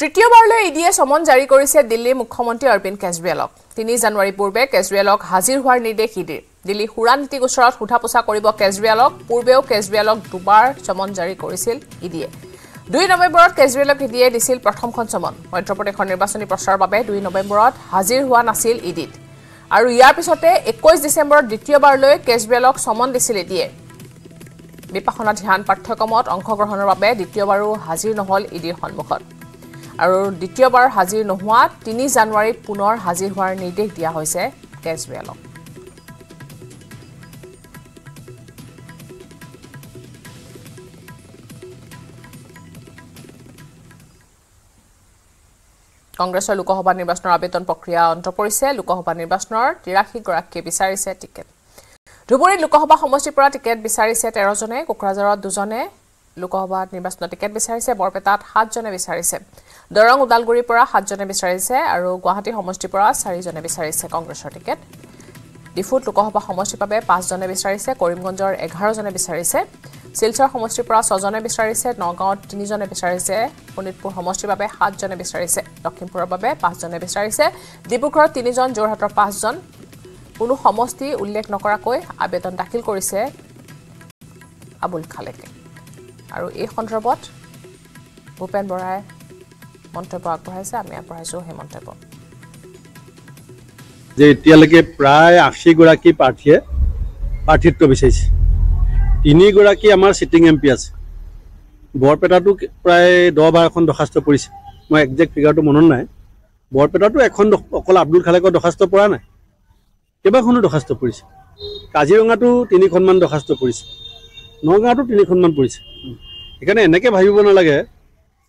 তৃতীয়বাৰলৈ ই ডিয়ে চমন জাৰি কৰিছে দিল্লীৰ মুখ্যমন্ত্ৰী অৰবিন্দ কেজৰিৱালক তিনি জানুৱাৰী পূৰ্বে কেজৰিৱালক হাজিৰ হোৱাৰ নিৰ্দেশ ই ডিৰ দিল্লী সুৰা নীতি গোচৰত সোধা পোছা কৰিব কেজৰিৱালক পূৰ্বেও কেজৰিৱালক দুবাৰ চমন জাৰি কৰিছিল ই ডিয়ে দুই নৱেম্বৰত কেজৰিৱালক ই ডিয়ে দিছিল প্ৰথমখন চমন মধ্যপ্ৰদেশৰ নিৰ্বাচনী প্ৰচাৰৰ বাবে দুই নৱেম্বৰত হাজিৰ হোৱা নাছিল ইডিত আৰু ইয়াৰ পিছতে একৈছ ডিচেম্বৰত দ্বিতীয়বাৰলৈ কেজৰিৱালক চমন দিছিল ই ডিয়ে বিপাসনা ধ্যান পাঠ্যক্ৰমত অংশগ্ৰহণৰ বাবে দ্বিতীয়বাৰো হাজিৰ নহ'ল ই ডিৰ সন্মুখত আৰু দ্বিতীয়বাৰ হাজিৰ নোহোৱা তিনি জানুৱাৰীত পুনৰ হাজিৰ হোৱাৰ নিৰ্দেশ দিয়া হৈছে কেজৰিৱালক কংগ্ৰেছৰ লোকসভা নিৰ্বাচনৰ আবেদন প্ৰক্ৰিয়া অন্ত পৰিছে লোকসভা নিৰ্বাচনৰ তিৰাশীগৰাকীয়ে বিচাৰিছে টিকেট ধুবুৰীত লোকসভা সমষ্টিৰ পৰা টিকেট বিচাৰিছে তেৰজনে কোকৰাঝাৰত দুজনে লোকসভা নিৰ্বাচনত টিকেট বিচাৰিছে বৰপেটাত সাতজনে বিচাৰিছে দৰং ওদালগুৰিৰ পৰা সাতজনে বিচাৰিছে আৰু গুৱাহাটী সমষ্টিৰ পৰা চাৰিজনে বিচাৰিছে কংগ্ৰেছৰ টিকেট ডিফুত লোকসভা সমষ্টিৰ বাবে পাঁচজনে বিচাৰিছে কৰিমগঞ্জৰ এঘাৰজনে বিচাৰিছে শিলচৰ সমষ্টিৰ পৰা ছজনে বিচাৰিছে নগাঁৱত তিনিজনে বিচাৰিছে শোণিতপুৰ সমষ্টিৰ বাবে সাতজনে বিচাৰিছে লখিমপুৰৰ বাবে পাঁচজনে বিচাৰিছে ডিব্ৰুগড়ত তিনিজন যোৰহাটৰ পাঁচজন কোনো সমষ্টি উল্লেখ নকৰাকৈ আবেদন দাখিল কৰিছে আবুল খালেকে আৰু এই সন্দৰ্ভত ভূপেন বৰাই মন্তব্য আগবঢ়াইছে আমি আগবঢ়াইছোঁ সেই মন্তব্য যে এতিয়ালৈকে প্ৰায় আশীগৰাকী প্ৰাৰ্থীয়ে প্ৰাৰ্থিত্ব বিচাৰিছে তিনিগৰাকী আমাৰ চিটিং এম পি আছে বৰপেটাতো প্ৰায় দহ বাৰখন দৰ্খাস্ত পৰিছে মই একজেক্ট ফিগাৰটো মনত নাই বৰপেটাতো এখন অকল আব্দুল খালেকৰ দৰ্খাস্ত পৰা নাই কেইবাখনো দৰ্খাস্ত পৰিছে কাজিৰঙাতো তিনিখনমান দৰ্খাস্ত পৰিছে নগাঁৱতো তিনিখনমান পৰিছে সেইকাৰণে এনেকৈ ভাবিব নালাগে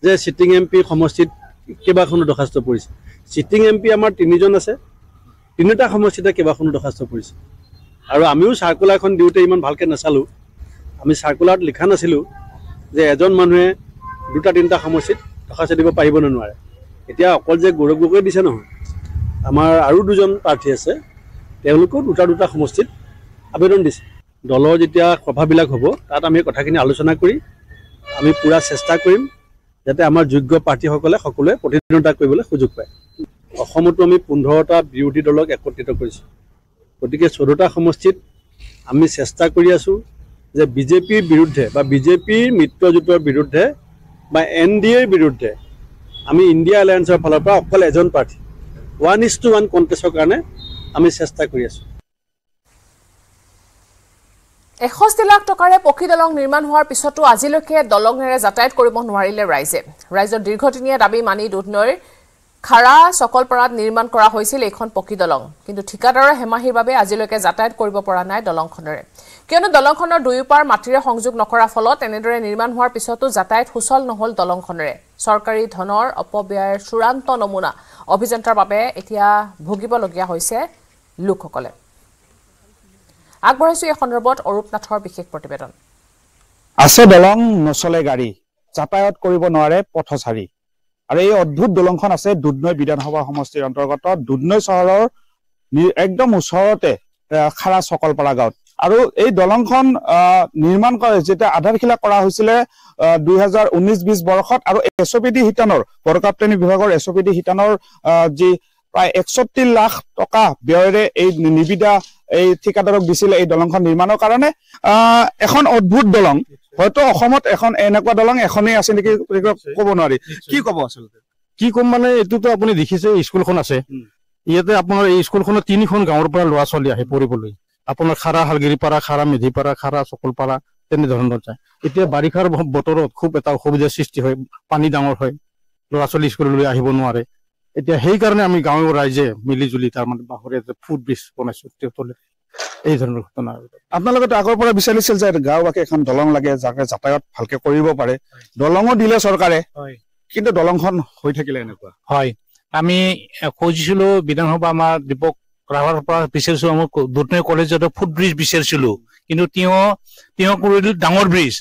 যে চিটিং এম পি সমষ্টিত কেইবাখনো দৰ্খাস্ত পৰিছে চিটিং এম পি আমাৰ তিনিজন আছে তিনিটা সমষ্টিতে কেইবাখনো দৰ্খাস্ত পৰিছে আৰু আমিও চাৰ্কুলাৰখন দিওঁতে ইমান ভালকৈ নাচালোঁ আমি চাৰ্কুলাৰত লিখা নাছিলোঁ যে এজন মানুহে দুটা তিনিটা সমষ্টিত দৰখাস্ত দিব পাৰিব নে নোৱাৰে এতিয়া অকল যে গৌৰৱ গগৈয়ে দিছে নহয় আমাৰ আৰু দুজন প্ৰাৰ্থী আছে তেওঁলোকেও দুটা দুটা সমষ্টিত আবেদন দিছে দলৰ যেতিয়া সভাবিলাক হ'ব তাত আমি কথাখিনি আলোচনা কৰি আমি পূৰা চেষ্টা কৰিম যাতে আমাৰ যোগ্য প্ৰাৰ্থীসকলে সকলোৱে প্ৰতিদ্বন্দ্বিতা কৰিবলৈ সুযোগ পায় অসমতো আমি পোন্ধৰটা বিৰোধী দলক একত্ৰিত কৰিছোঁ গতিকে চৈধ্যটা সমষ্টিত আমি চেষ্টা কৰি আছোঁ যে বিজেপিৰ বিৰুদ্ধে বা বিজেপিৰ মিত্ৰজোঁটৰ বিৰুদ্ধে বা এন ডি এৰ বিৰুদ্ধে আমি ইণ্ডিয়া এলায়েন্সৰ ফালৰ পৰা অকল এজন প্ৰাৰ্থী ওৱান ইজ টু ওৱান কণ্টেষ্টৰ কাৰণে আমি চেষ্টা কৰি আছোঁ এষষ্ঠি লাখ টকাৰে পকী দলং নিৰ্মাণ হোৱাৰ পিছতো আজিলৈকে দলঙেৰে যাতায়াত কৰিব নোৱাৰিলে ৰাইজে ৰাইজৰ দীৰ্ঘদিনীয়া দাবী মানি দুধ নৈৰ খাৰা চকলপাৰাত নিৰ্মাণ কৰা হৈছিল এইখন পকী দলং কিন্তু ঠিকাদাৰৰ হেমাহিৰ বাবে আজিলৈকে যাতায়াত কৰিব পৰা নাই দলংখনেৰে কিয়নো দলংখনৰ দুয়োপাৰ মাটিৰে সংযোগ নকৰাৰ ফলত এনেদৰে নিৰ্মাণ হোৱাৰ পিছতো যাতায়াত সুচল নহ'ল দলংখনেৰে চৰকাৰী ধনৰ অপব্যয়ৰ চূড়ান্ত নমুনা অভিযন্তাৰ বাবে এতিয়া ভুগিবলগীয়া হৈছে লোকসকলে আগবঢ়াইছো এই সন্দৰ্ভত অৰূপ নাথৰ বিশেষ প্ৰতিবেদন আছে দলং নচলে গাড়ী যাতায়াত কৰিব নোৱাৰে পথচাৰী আৰু এই অদ্ভুত দলংখন আছে দুধনৈ বিধানসভা সমষ্টিৰ অন্তৰ্গত দুধনৈ চহৰৰ একদম ওচৰতে খাৰা চকলপাৰা গাঁৱত আৰু এই দলংখন নিৰ্মাণ কৰে যেতিয়া আধাৰশিলা কৰা হৈছিলে দুহেজাৰ ঊনৈশ বিশ বৰ্ষত আৰু এছ অ' পি ডি শিতানৰ বৰকাপ্তানী বিভাগৰ এছ অ' পি ডি শিতানৰ যি প্ৰায় একষষ্ঠি লাখ টকা ব্যয়েৰে এই নিবিদা এই ঠিকাদাৰক দিছিল এই দলংখন নিৰ্মাণৰ কাৰণে এখন অদ্ভুত দলং হয়তো এখন এনেকুৱা দলং এখনেই আছে নেকি কব নোৱাৰি কি কব আচলতে কি কম মানে এইটোতো আপুনি দেখিছে স্কুলখন আছে ইয়াতে আপোনাৰ এই স্কুলখনত তিনিখন গাঁৱৰ পৰা ল'ৰা ছোৱালী আহে পঢ়িবলৈ আপোনাৰ খাৰা শালগিৰিপাৰা খাৰা মিধিপাৰা খাৰা তেনে তেনেধৰণৰ যায় এতিয়া বাৰিষাৰ বতৰত খুব এটা অসুবিধাৰ সৃষ্টি হয় পানী ডাঙৰ হয় ল'ৰা ছোৱালী স্কুললৈ আহিব নোৱাৰে এতিয়া সেইকাৰণে আমি গাঁৱৰ ৰাইজে মিলিজুলি তাৰমানে বাঁহৰে ফুট ব্ৰিজ বনাইছো তলেৰে এই ধৰণৰ ঘটনা আৰু আপোনালোকেতো আগৰ পৰা বিচাৰিছিল যে গাঁওবাসী এখন দলং লাগে যাতে যাতায়াত ভালকে কৰিব পাৰে দলঙো দিলে চৰকাৰে কিন্তু দলংখন হৈ থাকিলে এনেকুৱা হয় আমি খুজিছিলো বিধানসভা আমাৰ দীপক ৰাভাৰ পৰা বিচাৰিছো আমাৰ দুধনৈ ফুট ব্ৰিজ বিচাৰিছিলো কিন্তু তেওঁ তেওঁ কৰি ডাঙৰ ব্ৰিজ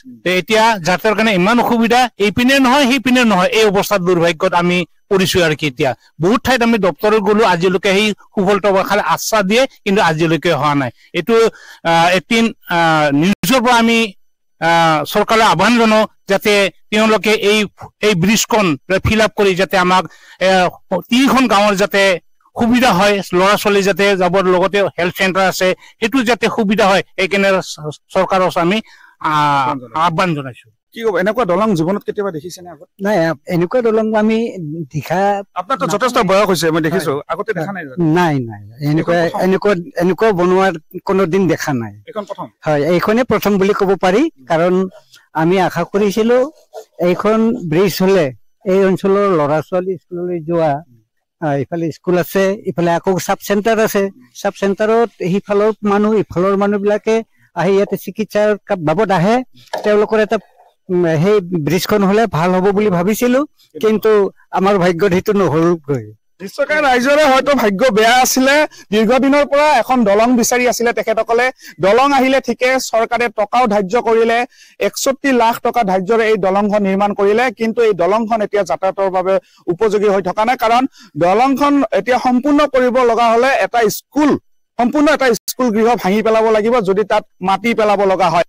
এতিয়া যাত্ৰাৰ কাৰণে ইমান অসুবিধা এইপিনে নহয় সেইপিনে নহয় এই অৱস্থাত দুৰ্ভাগ্যত আমি কৰিছোঁ আৰু কি এতিয়া বহুত ঠাইত আমি দপ্তৰত গলোঁ আজিলৈকে সেই সুফলটো খালে আশ্বাস দিয়ে কিন্তু আজিলৈকে হোৱা নাই এইটো এদিন নিউজৰ পৰা আমি চৰকাৰলৈ আহ্বান জনাওঁ যাতে তেওঁলোকে এই এই ব্ৰিজখন ফিল আপ কৰি যাতে আমাক তিনিখন গাঁৱৰ যাতে সুবিধা হয় ল'ৰা ছোৱালী যাতে যাবৰ লগতে হেল্থ চেণ্টাৰ আছে সেইটো যাতে সুবিধা হয় সেইকাৰণে চৰকাৰক আমি আহ আহ্বান জনাইছো কি ক'ব এনেকুৱা দলং জীৱনত কেতিয়াবা দেখিছে নাই এনেকুৱা দলং আমি দেখা আপোনাৰ যথেষ্ট বয়স হৈছে মই দেখিছো আগতে দেখা নাই নাই নাই এনেকুৱা এনেকুৱা এনেকুৱা বনোৱাৰ কোনো দিন দেখা নাই হয় এইখনে প্ৰথম বুলি ক'ব পাৰি কাৰণ আমি আশা কৰিছিলো এইখন ব্ৰিজ হলে এই অঞ্চলৰ লৰা ছোৱালী স্কুললৈ যোৱা ইফালে স্কুল আছে ইফালে আকৌ চাব চেণ্টাৰ আছে চাব চেণ্টাৰত সিফালৰ মানুহ ইফালৰ মানুহবিলাকে আহি ইয়াতে চিকিৎসাৰ বাবদ আহে তেওঁলোকৰ এটা সেই ব্ৰিজখন হলে ভাল হব বুলি ভাবিছিলো কিন্তু আমাৰ ভাগ্যত সেইটো নহলগৈ বিশ্বকাৰ ৰাইজৰে হয়তো ভাগ্য বেয়া আছিলে দীৰ্ঘদিনৰ পৰা এখন দলং বিচাৰি আছিলে তেখেতসকলে দলং আহিলে ঠিকে চৰকাৰে টকাও ধাৰ্য কৰিলে একষষ্ঠি লাখ টকা ধাৰ্যৰে এই দলংখন নিৰ্মাণ কৰিলে কিন্তু এই দলংখন এতিয়া যাতায়াতৰ বাবে উপযোগী হৈ থকা নাই কাৰণ দলংখন এতিয়া সম্পূৰ্ণ কৰিব লগা হলে এটা স্কুল সম্পূৰ্ণ এটা স্কুল গৃহ ভাঙি পেলাব লাগিব যদি তাত মাটি পেলাব লগা হয়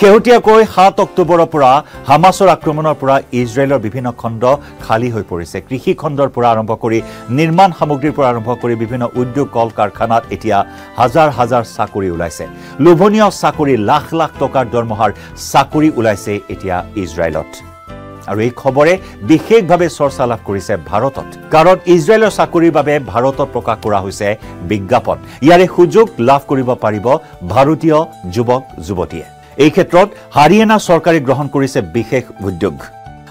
শেহতীয়াকৈ সাত অক্টোবৰৰ পৰা হামাছৰ আক্ৰমণৰ পৰা ইজৰাইলৰ বিভিন্ন খণ্ড খালী হৈ পৰিছে কৃষি খণ্ডৰ পৰা আৰম্ভ কৰি নিৰ্মাণ সামগ্ৰীৰ পৰা আৰম্ভ কৰি বিভিন্ন উদ্যোগ কল কাৰখানাত এতিয়া হাজাৰ হাজাৰ চাকৰি ওলাইছে লোভনীয় চাকৰি লাখ লাখ টকাৰ দৰমহাৰ চাকৰি ওলাইছে এতিয়া ইজৰাইলত আৰু এই খবৰে বিশেষভাৱে চৰ্চা লাভ কৰিছে ভাৰতত কাৰণ ইজৰাইলৰ চাকৰিৰ বাবে ভাৰতত প্ৰকাশ কৰা হৈছে বিজ্ঞাপন ইয়াৰে সুযোগ লাভ কৰিব পাৰিব ভাৰতীয় যুৱক যুৱতীয়ে এই ক্ষেত্ৰত হাৰিয়ানা চৰকাৰে গ্ৰহণ কৰিছে বিশেষ উদ্যোগ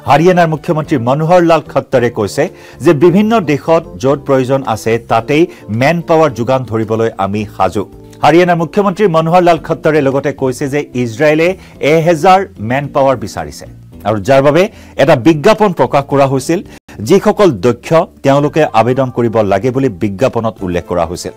হাৰিয়ানাৰ মুখ্যমন্ত্ৰী মনোহৰ লাল খট্টাৰে কৈছে যে বিভিন্ন দেশত য'ত প্ৰয়োজন আছে তাতেই মেন পাৱাৰ যোগান ধৰিবলৈ আমি সাজু হাৰিয়ানাৰ মুখ্যমন্ত্ৰী মনোহৰ লাল খট্টাৰে লগতে কৈছে যে ইজৰাইলে এহেজাৰ মেন পাৱাৰ বিচাৰিছে আৰু যাৰ বাবে এটা বিজ্ঞাপন প্ৰকাশ কৰা হৈছিল যিসকল দক্ষ তেওঁলোকে আবেদন কৰিব লাগে বুলি বিজ্ঞাপনত উল্লেখ কৰা হৈছিল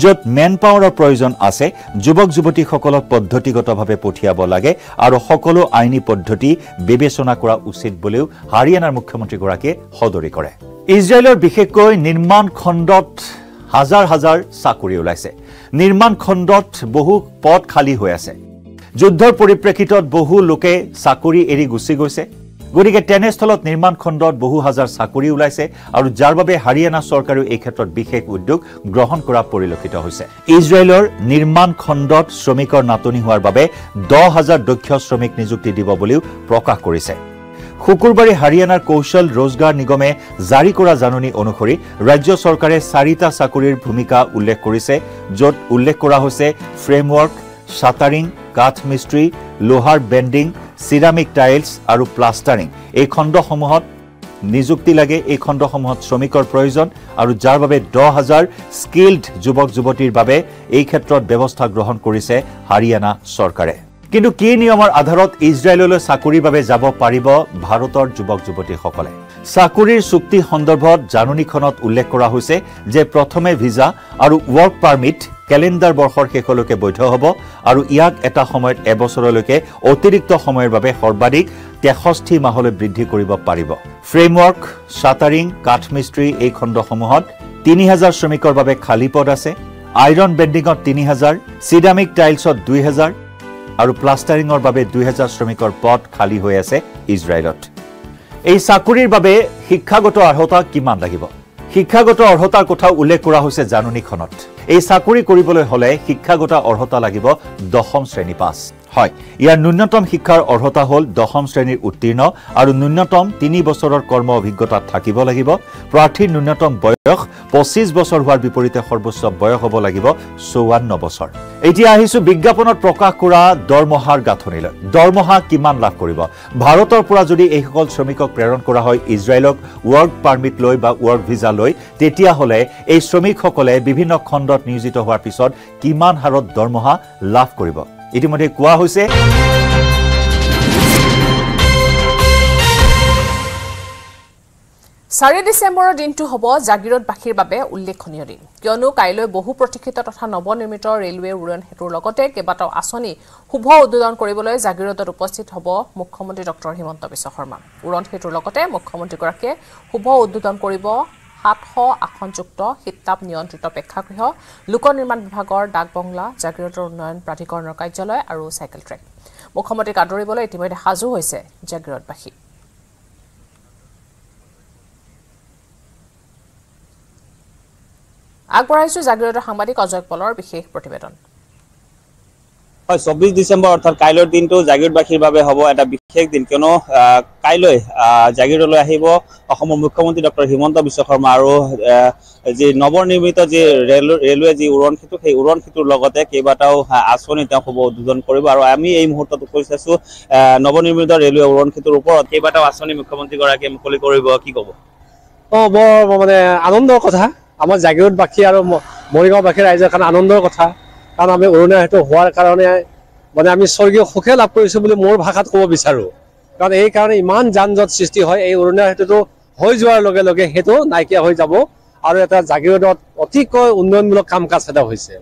য'ত মেন পাৱাৰৰ প্ৰয়োজন আছে যুৱক যুৱতীসকলক পদ্ধতিগতভাৱে পঠিয়াব লাগে আৰু সকলো আইনী পদ্ধতি বিবেচনা কৰা উচিত বুলিও হাৰিয়ানাৰ মুখ্যমন্ত্ৰীগৰাকীয়ে সদৰি কৰে ইজৰাইলৰ বিশেষকৈ নিৰ্মাণ খণ্ডত হাজাৰ হাজাৰ চাকৰি ওলাইছে নিৰ্মাণ খণ্ডত বহু পদ খালী হৈ আছে যুদ্ধৰ পৰিপ্ৰেক্ষিতত বহু লোকে চাকৰি এৰি গুচি গৈছে গতিকে তেনেস্থলত নিৰ্মাণ খণ্ডত বহু হাজাৰ চাকৰি ওলাইছে আৰু যাৰ বাবে হাৰিয়ানা চৰকাৰেও এই ক্ষেত্ৰত বিশেষ উদ্যোগ গ্ৰহণ কৰা পৰিলক্ষিত হৈছে ইজৰাইলৰ নিৰ্মাণ খণ্ডত শ্ৰমিকৰ নাটনি হোৱাৰ বাবে দহ হাজাৰ দক্ষ শ্ৰমিক নিযুক্তি দিব বুলিও প্ৰকাশ কৰিছে শুকুৰবাৰে হাৰিয়ানাৰ কৌশল ৰোজগাৰ নিগমে জাৰি কৰা জাননী অনুসৰি ৰাজ্য চৰকাৰে চাৰিটা চাকৰিৰ ভূমিকা উল্লেখ কৰিছে য'ত উল্লেখ কৰা হৈছে ফ্ৰেমৱৰ্ক ছাটাৰিং কাঠ মিস্ত্ৰী লোহাৰ বেণ্ডিং চিৰামিক টাইলছ আৰু প্লাষ্টাৰিং এই খণ্ডসমূহত নিযুক্তি লাগে এই খণ্ডসমূহত শ্ৰমিকৰ প্ৰয়োজন আৰু যাৰ বাবে দহ হাজাৰ স্কিল্ড যুৱক যুৱতীৰ বাবে এই ক্ষেত্ৰত ব্যৱস্থা গ্ৰহণ কৰিছে হাৰিয়ানা চৰকাৰে কিন্তু কি নিয়মৰ আধাৰত ইজৰাইললৈ চাকৰিৰ বাবে যাব পাৰিব ভাৰতৰ যুৱক যুৱতীসকলে চাকৰিৰ চুক্তি সন্দৰ্ভত জাননীখনত উল্লেখ কৰা হৈছে যে প্ৰথমে ভিজা আৰু ৱৰ্ক পাৰ্মিট কেলেণ্ডাৰ বৰ্ষৰ শেষলৈকে বৈধ হ'ব আৰু ইয়াক এটা সময়ত এবছৰলৈকে অতিৰিক্ত সময়ৰ বাবে সৰ্বাধিক তেষষ্ঠি মাহলৈ বৃদ্ধি কৰিব পাৰিব ফ্ৰেমৱৰ্ক শ্বাটাৰিং কাঠমিস্ত্ৰী এই খণ্ডসমূহত তিনি হাজাৰ শ্ৰমিকৰ বাবে খালী পদ আছে আইৰণ বেণ্ডিঙত তিনি হাজাৰ চিডামিক টাইলছত দুই হাজাৰ আৰু প্লাষ্টাৰিঙৰ বাবে দুই হাজাৰ শ্ৰমিকৰ পথ খালী হৈ আছে ইজৰাইলত এই চাকৰিৰ বাবে শিক্ষাগত অৰ্হতা কিমান লাগিব শিক্ষাগত অৰ্হতাৰ কথা উল্লেখ কৰা হৈছে জাননীখনত এই চাকৰি কৰিবলৈ হ'লে শিক্ষাগত অৰ্হতা লাগিব দশম শ্ৰেণী পাছ হয় ইয়াৰ ন্যূনতম শিক্ষাৰ অৰ্হতা হ'ল দশম শ্ৰেণীৰ উত্তীৰ্ণ আৰু ন্যূনতম তিনি বছৰৰ কৰ্ম অভিজ্ঞতা থাকিব লাগিব প্ৰাৰ্থীৰ ন্যূনতম বয়স পঁচিছ বছৰ হোৱাৰ বিপৰীতে সৰ্বোচ্চ বয়স হ'ব লাগিব চৌৱান্ন বছৰ এতিয়া আহিছো বিজ্ঞাপনত প্ৰকাশ কৰা দৰমহাৰ গাঁথনিলৈ দৰমহা কিমান লাভ কৰিব ভাৰতৰ পৰা যদি এইসকল শ্ৰমিকক প্ৰেৰণ কৰা হয় ইজৰাইলক ৱৰ্ক পাৰ্মিট লৈ বা ৱৰ্ক ভিজা লৈ তেতিয়াহ'লে এই শ্ৰমিকসকলে বিভিন্ন খণ্ডত নিয়োজিত হোৱাৰ পিছত কিমান হাৰত দৰমহা লাভ কৰিব ইতিমধ্যে কোৱা হৈছে চাৰি ডিচেম্বৰৰ দিনটো হ'ব জাগিৰোডবাসীৰ বাবে উল্লেখনীয় দিন কিয়নো কাইলৈ বহু প্ৰতীক্ষিত তথা নৱনিৰ্মিত ৰেলৱে উৰণ সেতুৰ লগতে কেইবাটাও আঁচনি শুভ উদ্বোধন কৰিবলৈ জাগিৰোডত উপস্থিত হ'ব মুখ্যমন্ত্ৰী ডঃ হিমন্ত বিশ্ব শৰ্মা উৰণ সেতুৰ লগতে মুখ্যমন্ত্ৰীগৰাকীয়ে শুভ উদ্বোধন কৰিব সাতশ আসনযুক্ত শীতাপ নিয়ন্ত্ৰিত প্ৰেক্ষাগৃহ লোক নিৰ্মাণ বিভাগৰ ডাক বংলা জাগ্ৰত উন্নয়ন প্ৰাধিকৰণৰ কাৰ্যালয় আৰু চাইকেল ট্ৰেক মুখ্যমন্ত্ৰীক আদৰিবলৈ ইতিমধ্যে সাজু হৈছে জাগ্ৰতবাসী আগবঢ়াইছো জাগ্ৰত সাংবাদিক অজয় পলৰ বিশেষ প্ৰতিবেদন হয় চৌব্বিছ ডিচেম্বৰ অৰ্থাৎ কাইলৈ দিনটো জাগীৰোডবাসীৰ বাবে হ'ব এটা বিশেষ দিন কিয়নো কাইলৈ জাগীৰোডলৈ আহিব অসমৰ মুখ্যমন্ত্ৰী ডক্টৰ হিমন্ত বিশ্ব শৰ্মা আৰু যি নৱনিৰ্মিত যি ৰেলৱে যি উৰণ সেতু সেই উৰণ সেতুৰ লগতে কেইবাটাও আঁচনি তেওঁ শুভ উদ্বোধন কৰিব আৰু আমি এই মুহূৰ্তত উপস্থিত আছো নৱনিৰ্মিত ৰেলৱে উৰণ সেতুৰ ওপৰত কেইবাটাও আঁচনি মুখ্যমন্ত্ৰীগৰাকীয়ে মুকলি কৰিব কি ক'ব অঁ বৰ মানে আনন্দৰ কথা আমাৰ জাগীৰোডবাসী আৰু মৰিগাঁওবাসী ৰাইজৰ কাৰণে আনন্দৰ কথা কাৰণ আমি অৰুণা সেতু হোৱাৰ কাৰণে মানে আমি স্বৰ্গীয় সুখে লাভ কৰিছোঁ বুলি মোৰ ভাষাত ক'ব বিচাৰোঁ কাৰণ এইকাৰণে ইমান যান জঁট সৃষ্টি হয় এই অৰুণোদয় সেতুটো হৈ যোৱাৰ লগে লগে সেইটো নাইকিয়া হৈ যাব আৰু এটা জাগিৰোডত অতিকৈ উন্নয়নমূলক কাম কাজ এটা হৈছে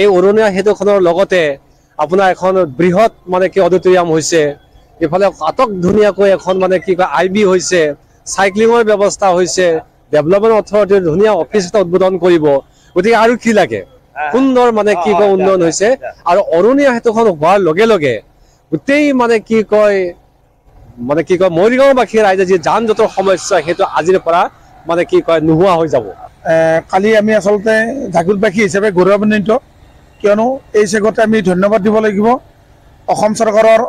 এই অৰুণোদয় সেতুখনৰ লগতে আপোনাৰ এখন বৃহৎ মানে কি অডিটৰিয়াম হৈছে ইফালে আটক ধুনীয়াকৈ এখন মানে কি কয় আই বি হৈছে চাইক্লিঙৰ ব্যৱস্থা হৈছে ডেভেলপমেণ্ট অথৰিটিৰ ধুনীয়া অফিচ এটা উদ্বোধন কৰিব গতিকে আৰু কি লাগে সুন্দৰ মানে কি কয় উন্নয়ন হৈছে আৰু অৰুণিয়া সেতুখন হোৱাৰ লগে লগে গোটেই মানে কি কয় মানে কি কয় মৰিগাঁওবাসী ৰাইজে যি যান জটৰ সমস্যা সেটা আজিৰ পৰা মানে কি কয় নোহা হয়ে যাব কালি আমি আসলতে ঝাকুরবাসী হিসাবে গৌরবান্বিত কেনো এই চেগতে আমি ধন্যবাদ দিব লাগিব অসম চৰকাৰৰ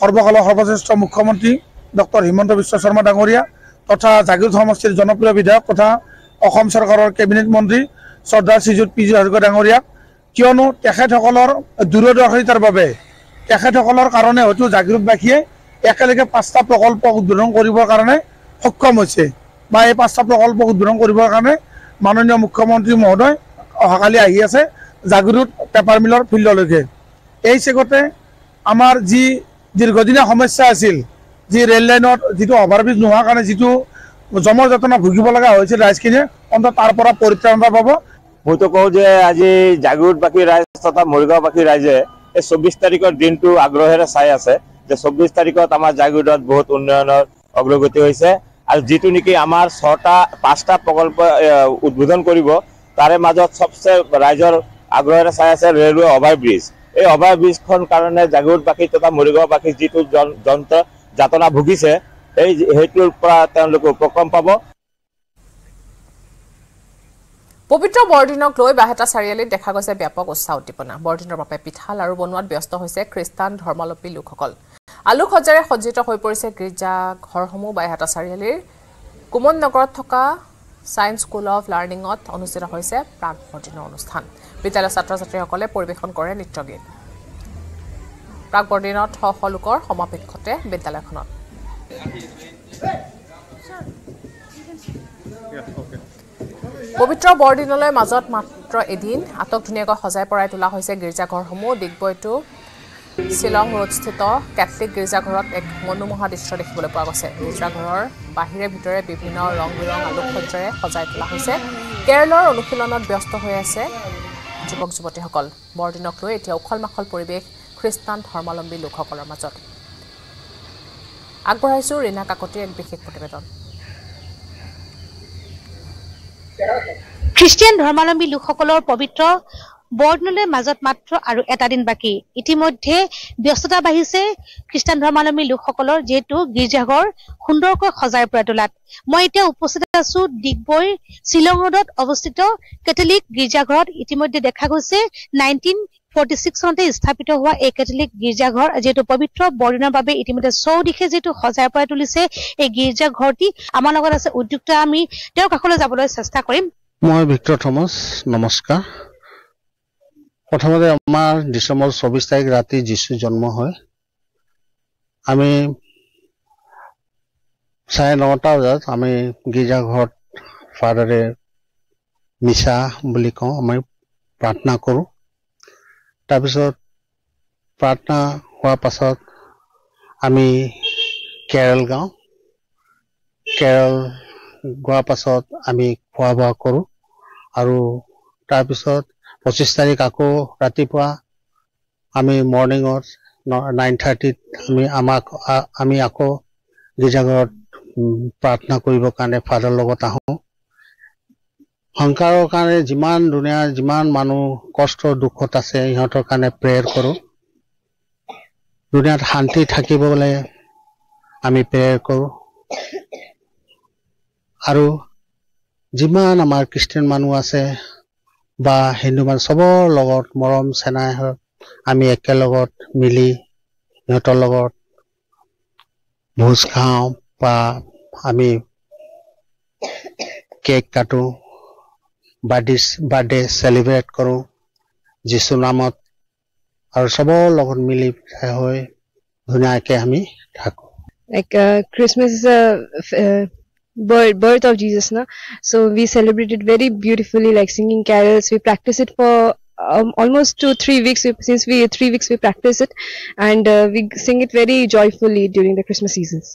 সৰ্বকাল সৰ্বশ্ৰেষ্ঠ মুখ্যমন্ত্ৰী ডক্টৰ হিমন্ত বিশ্ব শৰ্মা ডাঙৰীয়া তথা জাগিৰ সমষ্টিৰ জনপ্ৰিয় বিধায়ক তথা অসম চৰকাৰৰ কেবিনেট মন্ত্ৰী চৰ্দাৰ শ্ৰীযুত পি জি হৰগ ডাঙৰীয়া কিয়নো তেখেতসকলৰ দূৰদৰ্শিতাৰ বাবে তেখেতসকলৰ কাৰণে হয়তো জাগৃতবাসীয়ে একেলগে পাঁচটা প্ৰকল্প উদ্বোধন কৰিবৰ কাৰণে সক্ষম হৈছে বা এই পাঁচটা প্ৰকল্প উদ্বোধন কৰিবৰ কাৰণে মাননীয় মুখ্যমন্ত্ৰী মহোদয় অহাকালি আহি আছে জাগৃত পেপাৰ মিলৰ ফিল্ডলৈকে এই চেগতে আমাৰ যি দীৰ্ঘদিনীয়া সমস্যা আছিল যি ৰেল লাইনত যিটো অভাৰব্ৰিজ নোহোৱাৰ কাৰণে যিটো জমৰ যতনা ভুগিব লগা হৈছিল ৰাইজখিনিয়ে অন্তত তাৰ পৰা পৰিত্ৰাণ পাব মই তো কওঁ যে আজি জাগৰত বাকী ৰাইজ তথা মৰিগাঁও বাকী ৰাইজে এই চৌব্বিছ তাৰিখৰ দিনটো আগ্ৰহেৰে চাই আছে যে চৌব্বিছ তাৰিখত আমাৰ জাগৰত বহুত উন্নয়নৰ অগ্ৰগতি হৈছে আৰু যিটো নেকি আমাৰ ছটা পাঁচটা প্ৰকল্প উদ্বোধন কৰিব তাৰে মাজত চবচে ৰাইজৰ আগ্ৰহেৰে চাই আছে ৰেলৱে অভাৰ ব্ৰিজ এই অভাৰ ব্ৰিজখন কাৰণে জাগৰত বাকী তথা মৰিগাঁও বাকী যিটো যন্ত্ৰ যাতনা ভুগিছে এই সেইটোৰ পৰা তেওঁলোকে উপক্ৰম পাব পবিত্ৰ বৰদিনক লৈ বাহেতা চাৰিআলিত দেখা গৈছে ব্যাপক উৎসাহ উদ্দীপনা বৰদিনৰ বাবে পিঠাল আৰু বনোৱাত ব্যস্ত হৈছে খ্ৰীষ্টান ধৰ্মালম্বী লোকসকল আলোক সজ্জাৰে সজ্জিত হৈ পৰিছে গীৰ্জা ঘৰসমূহ বাইহাতা চাৰিআলিৰ কুমন নগৰত থকা ছায়েন্স স্কুল অফ লাৰ্ণিঙত অনুষ্ঠিত হৈছে প্ৰাণ বৰ্দিনৰ অনুষ্ঠান বিদ্যালয়ৰ ছাত্ৰ ছাত্ৰীসকলে পৰিৱেশন কৰে নৃত্য গীত প্ৰাক বৰদিনত শ শ লোকৰ সমাপেক্ষতে বিদ্যালয়খনত পবিত্ৰ বৰদিনলৈ মাজত মাত্ৰ এদিন আটক ধুনীয়াকৈ সজাই পৰাই তোলা হৈছে গীৰ্জাঘৰসমূহ ডিগবৈটো শ্বিলং ৰোডস্থিত কেথলিক গীৰ্জাঘৰত এক মনোমোহা দৃশ্য দেখিবলৈ পোৱা গৈছে গীৰ্জাঘৰৰ বাহিৰে ভিতৰে বিভিন্ন ৰং বিৰং আলোকসজ্জাৰে সজাই তোলা হৈছে কেৰেলৰ অনুশীলনত ব্যস্ত হৈ আছে যুৱক যুৱতীসকল বৰদিনক লৈ এতিয়া উখল মাখল পৰিৱেশ খ্ৰীষ্টান ধৰ্মাৱলম্বী লোকসকলৰ মাজত আগবঢ়াইছোঁ ৰীণা কাকতিৰ এক বিশেষ প্ৰতিবেদন খ্ৰীষ্টিয়ান ধৰ্মাৱলম্বী লোকসকলৰ পবিত্ৰ বৰদিনলৈ মাজত মাত্ৰ আৰু এটা দিন বাকী ইতিমধ্যে ব্যস্ততা বাঢ়িছে খ্ৰীষ্টান ধৰ্মাৱলম্বী লোকসকলৰ যিহেতু গীৰ্জাঘৰ সুন্দৰকৈ সজাই পৰা তোলাত মই এতিয়া উপস্থিত আছো ডিগবৈৰ শ্বিলং ৰোডত অৱস্থিত কেথলিক গীৰ্জাঘৰত ইতিমধ্যে দেখা গৈছে নাইনটিন ফৰ্টি ছিক্স হোৱা এই কেথলিক গীৰ্জাঘৰ যিহেতু পবিত্ৰ বৰদিনৰ বাবে ইতিমধ্যে সজাই পৰাই তুলিছে এই গীৰ্জাঘৰটি আমাৰ লগত আছে উদ্যোগ আমি তেওঁৰ কাষলৈ যাবলৈ চেষ্টা কৰিম মই ভিক্টৰ থমাছ প্ৰথমতে আমাৰ ডিচেম্বৰ চৌবিছ তাৰিখ ৰাতি যিচু জন্ম হয় আমি চাৰে নটা বজাত আমি গীৰ্জাঘৰত বুলি কওঁ আমি প্ৰাৰ্থনা কৰোঁ তাৰপিছত প্ৰাৰ্থনা হোৱাৰ পাছত আমি কেৰেল গাওঁ কেৰেল গোৱাৰ পাছত আমি খোৱা বোৱা কৰোঁ আৰু তাৰপিছত পঁচিছ তাৰিখ আকৌ ৰাতিপুৱা আমি মৰ্ণিঙত নাইন থাৰ্টিত আমি আমাক আমি আকৌ গীৰ্জাঘৰত প্ৰাৰ্থনা কৰিবৰ কাৰণে ফাদাৰৰ লগত আহোঁ সংসাৰৰ কাৰণে যিমান ধুনীয়া যিমান মানুহ কষ্ট দুখত আছে ইহঁতৰ কাৰণে প্ৰেৰ কৰো দুনিয়াত শান্তি থাকিবলৈ আমি প্ৰেয়াৰ কৰো আৰু যিমান আমাৰ খ্ৰীষ্টান মানুহ আছে বা হিন্দু মানুহ চবৰ লগত মৰম চেনাই আমি একেলগত মিলি সিহঁতৰ লগত ভোজ খাওঁ বা আমি কেক কাটো बर्थडे सेलिब्रेट करूँ যীশুৰ নামত আৰু চবৰ লগত মিলি হৈ ধুনীয়াকৈ আমি থাকোঁ Like uh, Christmas is a uh, birth, birth of Jesus, na. So we celebrate it very beautifully, like singing carols. We practice it for um, almost two, three weeks. Since we three weeks we practice it, and uh, we sing it very joyfully during the Christmas seasons.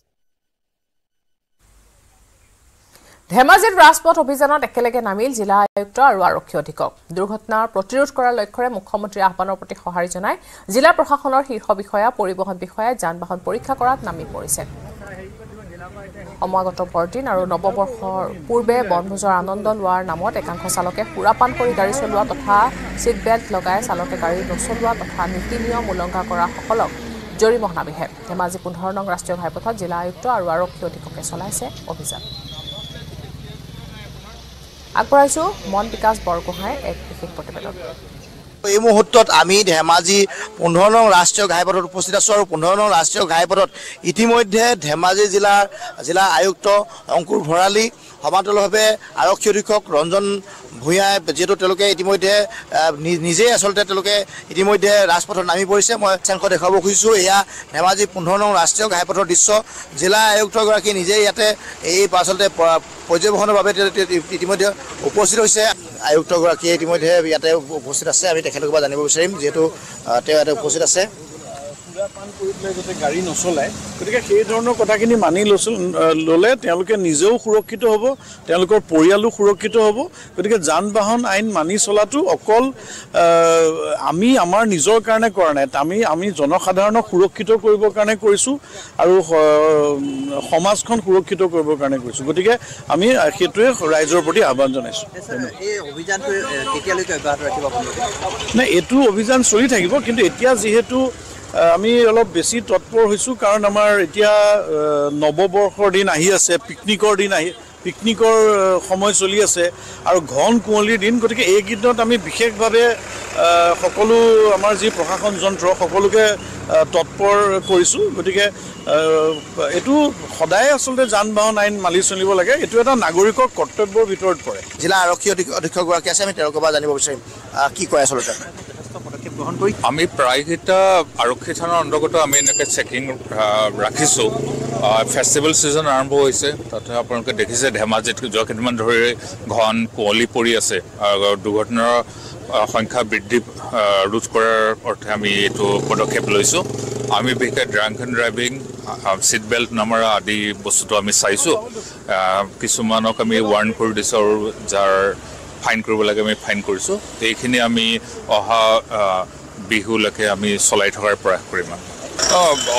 ধেমাজিত ৰাজপথ অভিযানত একেলগে নামিল জিলা আয়ুক্ত আৰু আৰক্ষী অধীক্ষক দুৰ্ঘটনা প্ৰতিৰোধ কৰাৰ লক্ষ্যৰে মুখ্যমন্ত্ৰীৰ আহ্বানৰ প্ৰতি সঁহাৰি জনাই জিলা প্ৰশাসনৰ শীৰ্ষ বিষয়া পৰিবহণ বিষয়াই যান বাহন পৰীক্ষা কৰাত নামি পৰিছে সমাগত বৰদিন আৰু নৱবৰ্ষৰ পূৰ্বে বনভোজৰ আনন্দ লোৱাৰ নামত একাংশ চালকে সুৰাপান কৰি গাড়ী চলোৱা তথা ছিট বেল্ট লগাই চালকে গাড়ী নচলোৱা তথা নীতি নিয়ম উলংঘা কৰাসকলক জৰিমহা বিহে ধেমাজি পোন্ধৰ নং ৰাষ্ট্ৰীয় ঘাইপথত জিলা আয়ুক্ত আৰু আৰক্ষী অধীক্ষকে চলাইছে অভিযান আগবঢ়াইছো মন বিকাশ বৰগোহাঁই এক বিশেষ প্ৰতিবেদন এই মুহূৰ্তত আমি ধেমাজি পোন্ধৰ নং ৰাষ্ট্ৰীয় ঘাইপথত উপস্থিত আছোঁ আৰু পোন্ধৰ নং ৰাষ্ট্ৰীয় ঘাইপথত ইতিমধ্যে ধেমাজি জিলাৰ জিলা আয়ুক্ত অংকুৰ ভঁৰালী সমান্তৰালভাৱে আৰক্ষী অধীক্ষক ৰঞ্জন ভূঞাই যিহেতু তেওঁলোকে ইতিমধ্যে নিজেই আচলতে তেওঁলোকে ইতিমধ্যে ৰাজপথত নামি পৰিছে মই চাংখ দেখুৱাব খুজিছোঁ এয়া ধেমাজি পোন্ধৰ নং ৰাষ্ট্ৰীয় ঘাইপথৰ দৃশ্য জিলা আয়ুক্তগৰাকী নিজেই ইয়াতে এই আচলতে পৰ্যবেক্ষণৰ বাবে ইতিমধ্যে উপস্থিত হৈছে আয়ুক্তগৰাকীয়ে ইতিমধ্যে ইয়াতে উপস্থিত আছে আমি তেখেতলোকৰ পৰা জানিব বিচাৰিম যিহেতু তেওঁ ইয়াতে উপস্থিত আছে পান কৰি পেলাই যাতে গাড়ী নচলায় গতিকে সেই ধৰণৰ কথাখিনি মানি লৈছিল ল'লে তেওঁলোকে নিজেও সুৰক্ষিত হ'ব তেওঁলোকৰ পৰিয়ালো সুৰক্ষিত হ'ব গতিকে যান বাহন আইন মানি চলাটো অকল আমি আমাৰ নিজৰ কাৰণে কৰা নাই আমি আমি জনসাধাৰণক সুৰক্ষিত কৰিবৰ কাৰণে কৰিছোঁ আৰু সমাজখন সুৰক্ষিত কৰিবৰ কাৰণে কৰিছোঁ গতিকে আমি সেইটোৱে ৰাইজৰ প্ৰতি আহ্বান জনাইছোঁ নাই এইটো অভিযান চলি থাকিব কিন্তু এতিয়া যিহেতু আমি অলপ বেছি তৎপৰ হৈছোঁ কাৰণ আমাৰ এতিয়া নৱবৰ্ষৰ দিন আহি আছে পিকনিকৰ দিন আহি পিকনিকৰ সময় চলি আছে আৰু ঘন কুঁৱলীৰ দিন গতিকে এইকেইদিনত আমি বিশেষভাৱে সকলো আমাৰ যি প্ৰশাসন যন্ত্ৰ সকলোকে তৎপৰ কৰিছোঁ গতিকে এইটো সদায় আচলতে যান বাহন আইন মালি চলিব লাগে এইটো এটা নাগৰিকৰ কৰ্তব্যৰ ভিতৰত পৰে জিলা আৰক্ষী অধীক্ষকগৰাকী আছে আমি তেওঁলোকৰ পৰা জানিব বিচাৰিম কি কয় আচলতে আমি প্ৰায়কেইটা আৰক্ষী থানাৰ অন্তৰ্গত আমি এনেকৈ চেকিং ৰাখিছোঁ ফেষ্টিভেল ছিজন আৰম্ভ হৈছে তাতে আপোনালোকে দেখিছে ধেমাজিত যোৱা কেইদিনমান ধৰি ঘন কুঁৱলী পৰি আছে আৰু দুৰ্ঘটনাৰ সংখ্যা বৃদ্ধি ৰোধ কৰাৰ অৰ্থে আমি এইটো পদক্ষেপ লৈছোঁ আমি বিশেষকৈ drunk and driving seat belt নামৰা আদি বস্তুটো আমি চাইছোঁ কিছুমানক আমি ৱাৰ্ণ কৰি দিছোঁ আৰু যাৰ ফাইন কৰিব লাগে আমি ফাইন কৰিছোঁ এইখিনি আমি অহা বিহুলৈকে আমি চলাই থকাৰ প্ৰয়াস কৰিম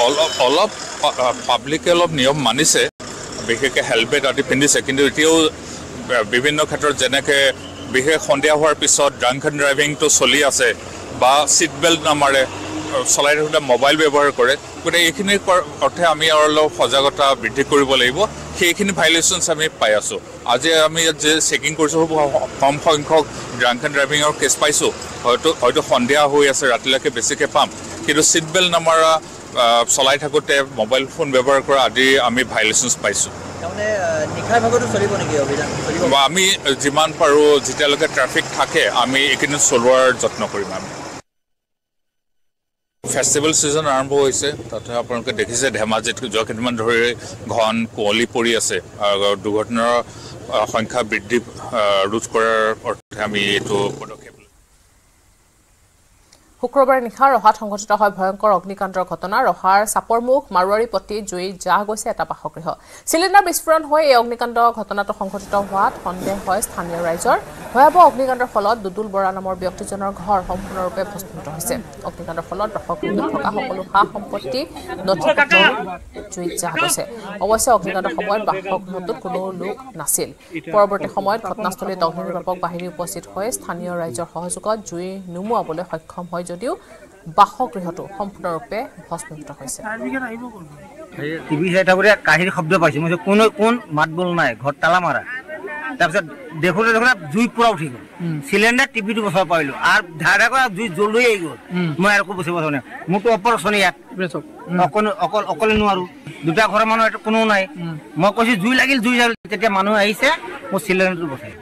অলপ অলপ পাব্লিকে অলপ নিয়ম মানিছে বিশেষকৈ হেলমেট আদি পিন্ধিছে কিন্তু এতিয়াও বিভিন্ন ক্ষেত্ৰত যেনেকৈ বিশেষ সন্ধিয়া হোৱাৰ পিছত ড্ৰাংক এণ্ড ড্ৰাইভিংটো চলি আছে বা ছিট বেল্ট নামাৰে চলাই থাকোঁতে মোবাইল ব্যৱহাৰ কৰে গতিকে এইখিনিৰ অৰ্থে আমি আৰু অলপ সজাগতা বৃদ্ধি কৰিব লাগিব সেইখিনি ভাইলেশ্যনছ আমি পাই আছোঁ আজি আমি ইয়াত যে চেকিং কৰিছোঁ কম সংখ্যক ড্ৰাংক এণ্ড ড্ৰাইভিঙৰ কেছ পাইছোঁ হয়তো হয়তো সন্ধিয়া হৈ আছে ৰাতিলৈকে বেছিকৈ পাম কিন্তু ছিট বেল্ট নামাৰা চলাই থাকোঁতে মোবাইল ফোন ব্যৱহাৰ কৰা আদি আমি ভাইলেশ্যনছ পাইছোঁ আমি যিমান পাৰোঁ যেতিয়ালৈকে ট্ৰেফিক থাকে আমি এইখিনি চলোৱাৰ যত্ন কৰিম আমি ফেষ্টিভেল ছিজন আৰম্ভ হৈছে তাতে আপোনালোকে দেখিছে ধেমাজিত যোৱা কেইদিনমান ধৰি ঘন কুঁৱলী পৰি আছে আৰু দুৰ্ঘটনাৰ সংখ্যা বৃদ্ধি ৰোধ কৰাৰ অৰ্থে আমি এইটো পদক্ষেপ শুক্ৰবাৰে নিশা ৰহাত সংঘটিত হয় ভয়ংকৰ অগ্নিকাণ্ডৰ ঘটনা ৰহাৰ চাপৰমুখ মাৰোৱাৰী প্ৰতি জুইত জাহ গৈছে এটা বাসগৃহ চিলিণ্ডাৰ বিস্ফোৰণ হৈ এই অগ্নিকাণ্ড ঘটনাটো সংঘটিত হোৱাত সন্দেহ হয় স্থানীয় ৰাইজৰ ভয়াৱহ অগ্নিকাণ্ডৰ ফলত দুদুল বৰা নামৰ ব্যক্তিজনৰ ঘৰ সম্পূৰ্ণৰূপে ভস্মৃত হৈছে অগ্নিকাণ্ডৰ ফলত বাসগৃহটোত থকা সকলো সা সম্পত্তি নথি জুইত জাহ গৈছে অৱশ্যে অগ্নিকাণ্ডৰ সময়ত বাসগৃহটোত কোনো লোক নাছিল পৰৱৰ্তী সময়ত ঘটনাস্থলীত অগ্নিনিৰ্বাপক বাহিনী উপস্থিত হৈ স্থানীয় ৰাইজৰ সহযোগত জুই নুমুৱাবলৈ সক্ষম হয় যদিও বাসগৃহটো সম্পূৰ্ণৰূপে ভস্মীভূত হৈছে টিভি শব্দ পাইছোঁ মই কোনো কোন মাত বোল নাই ঘৰত তালা মাৰা তাৰপিছত দেখোঁতে দেখোঁতে জুই পূৰা উঠি গ'ল চিলিণ্ডাৰ টিভিটো বচাব পাৰিলোঁ আৰু ধাৰ ধাৰ জুই জ্বল আহি গ'ল মই আৰু বচিব নোৱাৰো মোৰতো অপাৰেশ্যন ইয়াত অকণো অকল অকলে নোৱাৰো দুটা ঘৰৰ মানুহ কোনো নাই মই কৈছো জুই লাগিল জুই লাগিল তেতিয়া মানুহ আহিছে মোৰ চিলিণ্ডাৰটো বচাই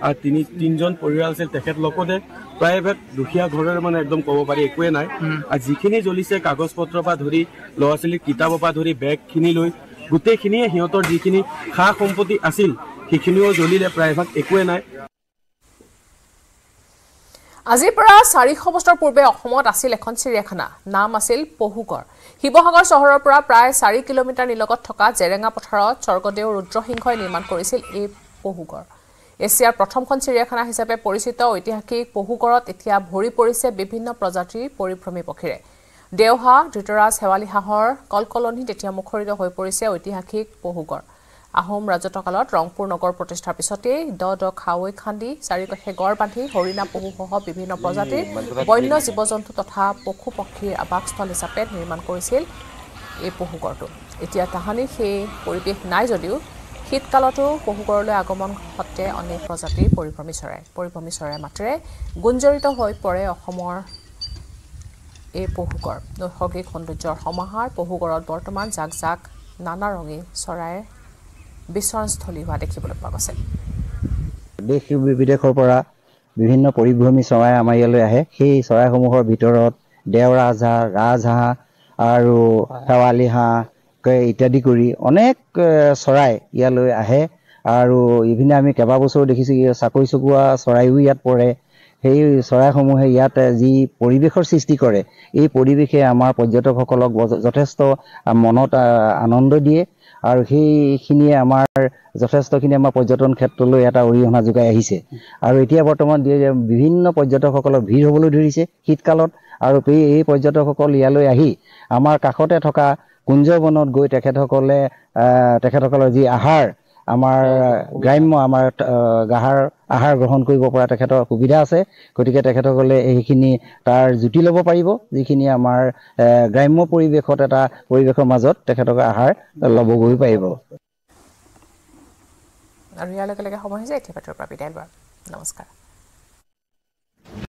তিনিজন পৰিয়াল আছিল তেখেতলোকো দেখ প্ৰাইভেট দুখীয়া ঘৰৰ মানে একদম ক'ব পাৰি একোৱে নাই আৰু যিখিনি জ্বলিছে কাগজ পত্ৰৰ পৰা ধৰি ল'ৰা ছোৱালীৰ কিতাপৰ পৰা ধৰি বেগখিনি লৈ গোটেইখিনিয়ে সিহঁতৰ যিখিনি সা সম্পত্তি আছিল সেইখিনিও জ্বলিলে প্ৰায়ভাগ একোৱে নাই আজিৰ পৰা চাৰিশ বছৰ পূৰ্বে অসমত আছিল এখন চিৰিয়াখানা নাম আছিল পহুগড় শিৱসাগৰ চহৰৰ পৰা প্ৰায় চাৰি কিলোমিটাৰ নিলগত থকা জেৰেঙা পথাৰত স্বৰ্গদেউ ৰুদ্ৰসিংহই নিৰ্মাণ কৰিছিল এই পহুগড় এছিয়াৰ প্ৰথমখন চিৰিয়াখানা হিচাপে পৰিচিত ঐতিহাসিক পহুগড়ত এতিয়া ভৰি পৰিছে বিভিন্ন প্ৰজাতিৰ পৰিভ্ৰমী পক্ষীৰে দেওহা ধৃতৰাজ শেৱালী হাঁহৰ কলকলনি তেতিয়া মুখৰিত হৈ পৰিছে ঐতিহাসিক পহুগড় আহোম ৰাজত্বকালত ৰংপুৰ নগৰ প্ৰতিষ্ঠাৰ পিছতেই দ দ খাৱৈ খান্দি চাৰিওকাষে গড় বান্ধি হৰিণা পহুসহ বিভিন্ন প্ৰজাতিৰ বন্য জীৱ জন্তু তথা পশু পক্ষীৰ আৱাসস্থল হিচাপে নিৰ্মাণ কৰিছিল এই পহুগড়টো এতিয়া তাহানি সেই পৰিৱেশ নাই যদিও শীতকালতো পশুগড়লৈ আগমন ঘটে অনেক প্ৰজাতিৰ পৰিভ্ৰমী চৰাই পৰিভ্ৰমী চৰাই মাতেৰে গুঞ্জৰিত হৈ পৰে অসমৰ এই পশুগড় নৈসৰ্গিক সৌন্দৰ্যৰ সমাহাৰ পশুগড়ত বৰ্তমান জাক জাক নানা ৰঙী চৰাইৰ বিচৰণস্থলী হোৱা দেখিবলৈ পোৱা গৈছে দেশ বিদেশৰ পৰা বিভিন্ন পৰিভ্ৰমী চৰাই আমাৰ ইয়ালৈ আহে সেই চৰাইসমূহৰ ভিতৰত দেওৰাজ হাঁহ ৰাজহাঁহ আৰু শেৱালি হাঁহ ইত্যাদি কৰি অনেক চৰাই ইয়ালৈ আহে আৰু ইপিনে আমি কেইবাবছৰো দেখিছোঁ চাকৰি চকুৱা চৰাইও ইয়াত পৰে সেই চৰাইসমূহে ইয়াত যি পৰিৱেশৰ সৃষ্টি কৰে এই পৰিৱেশে আমাৰ পৰ্যটকসকলক যথেষ্ট মনত আনন্দ দিয়ে আৰু সেইখিনিয়ে আমাৰ যথেষ্টখিনি আমাৰ পৰ্যটন ক্ষেত্ৰলৈ এটা অৰিহণা যোগাই আহিছে আৰু এতিয়া বৰ্তমান বিভিন্ন পৰ্যটকসকলৰ ভিৰ হ'বলৈ ধৰিছে শীতকালত আৰু এই পৰ্যটকসকল ইয়ালৈ আহি আমাৰ কাষতে থকা কুঞ্জ বনত গৈ তেখেতসকলে তেখেতসকলৰ যি আহাৰ আমাৰ গ্ৰাম্য আমাৰ গাহাৰ আহাৰ গ্ৰহণ কৰিব পৰা তেখেতৰ সুবিধা আছে গতিকে তেখেতসকলে এইখিনি তাৰ জুতি ল'ব পাৰিব যিখিনি আমাৰ গ্ৰাম্য পৰিৱেশত এটা পৰিৱেশৰ মাজত তেখেতক আহাৰ ল'ব গৈ পাৰিব আৰু ইয়াৰ লগে লগে সময় হৈছে এতিয়া বাতৰি পৰা বিদায় লোৱা নমস্কাৰ